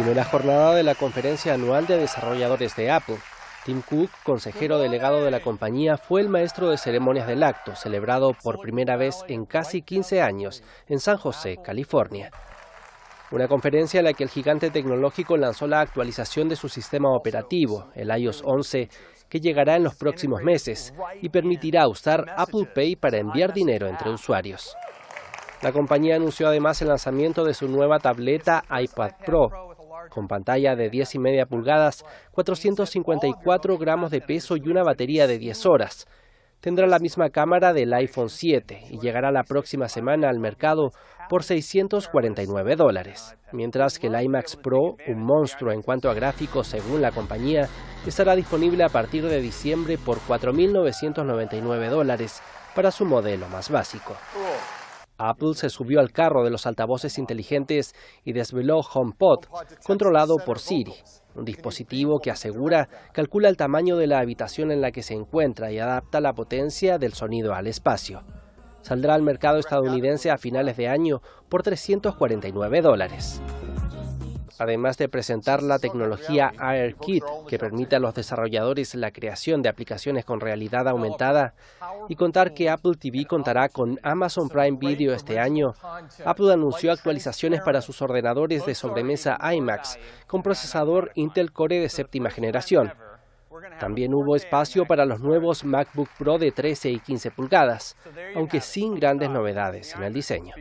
Primera jornada de la conferencia anual de desarrolladores de Apple. Tim Cook, consejero delegado de la compañía, fue el maestro de ceremonias del acto, celebrado por primera vez en casi 15 años, en San José, California. Una conferencia en la que el gigante tecnológico lanzó la actualización de su sistema operativo, el iOS 11, que llegará en los próximos meses y permitirá usar Apple Pay para enviar dinero entre usuarios. La compañía anunció además el lanzamiento de su nueva tableta iPad Pro, con pantalla de 10,5 y media pulgadas, 454 gramos de peso y una batería de 10 horas. Tendrá la misma cámara del iPhone 7 y llegará la próxima semana al mercado por 649 dólares, mientras que el iMac Pro, un monstruo en cuanto a gráficos según la compañía, estará disponible a partir de diciembre por 4.999 dólares para su modelo más básico. Apple se subió al carro de los altavoces inteligentes y desveló HomePod, controlado por Siri, un dispositivo que asegura calcula el tamaño de la habitación en la que se encuentra y adapta la potencia del sonido al espacio. Saldrá al mercado estadounidense a finales de año por 349 dólares además de presentar la tecnología AirKit, que permite a los desarrolladores la creación de aplicaciones con realidad aumentada, y contar que Apple TV contará con Amazon Prime Video este año. Apple anunció actualizaciones para sus ordenadores de sobremesa iMacs con procesador Intel Core de séptima generación. También hubo espacio para los nuevos MacBook Pro de 13 y 15 pulgadas, aunque sin grandes novedades en el diseño.